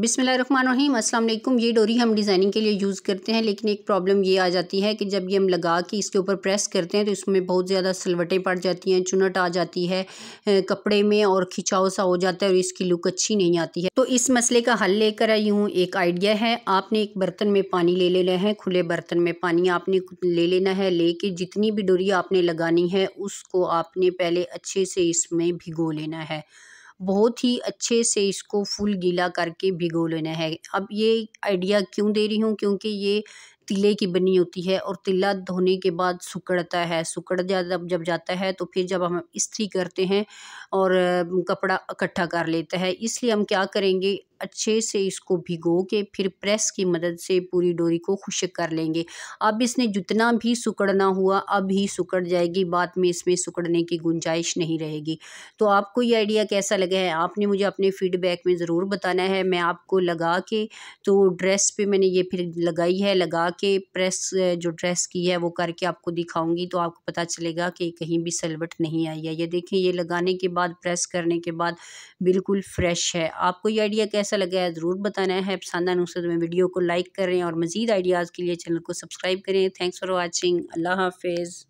बिसमीम अल्लाम ये डोरी हम डिज़ाइनिंग के लिए यूज़ करते हैं लेकिन एक प्रॉब्लम ये आ जाती है कि जब ये हम लगा के इसके ऊपर प्रेस करते हैं तो इसमें बहुत ज़्यादा सलवटें पड़ जाती हैं चुनट आ जाती है कपड़े में और खिंचाव सा हो जाता है और इसकी लुक अच्छी नहीं आती है तो इस मसले का हल लेकर आई हूँ एक आइडिया है आपने एक बर्तन में पानी ले लेना है खुले बर्तन में पानी आपने ले लेना है लेके जितनी भी डोरी आपने लगानी है उसको आपने पहले अच्छे से इसमें भिगो लेना है बहुत ही अच्छे से इसको फुल गीला करके भिगो लेना है अब ये आइडिया क्यों दे रही हूँ क्योंकि ये तिले की बनी होती है और तिला धोने के बाद सुकड़ता है सुकड़ जब जब जाता है तो फिर जब हम इस्त्री करते हैं और कपड़ा इकट्ठा कर लेता है इसलिए हम क्या करेंगे अच्छे से इसको भिगो के फिर प्रेस की मदद से पूरी डोरी को खुशक कर लेंगे अब इसने जितना भी सुकड़ना हुआ अब ही सुकड़ जाएगी बाद में इसमें सुकड़ने की गुंजाइश नहीं रहेगी तो आपको ये आइडिया कैसा लगा है आपने मुझे अपने फीडबैक में ज़रूर बताना है मैं आपको लगा के तो ड्रेस पे मैंने ये फिर लगाई है लगा के प्रेस जो ड्रेस की है वो करके आपको दिखाऊँगी तो आपको पता चलेगा कि कहीं भी सलवट नहीं आई है ये देखें ये लगाने के बाद प्रेस करने के बाद बिल्कुल फ्रेश है आपको ये आइडिया कैसा कैसा लगा है ज़रूर बताना है पसंद आने उस तो में वीडियो को लाइक करें और मज़ीद आइडियाज़ के लिए चैनल को सब्सक्राइब करें थैंक्स फॉर वॉचिंग अल्लाह हाफिज़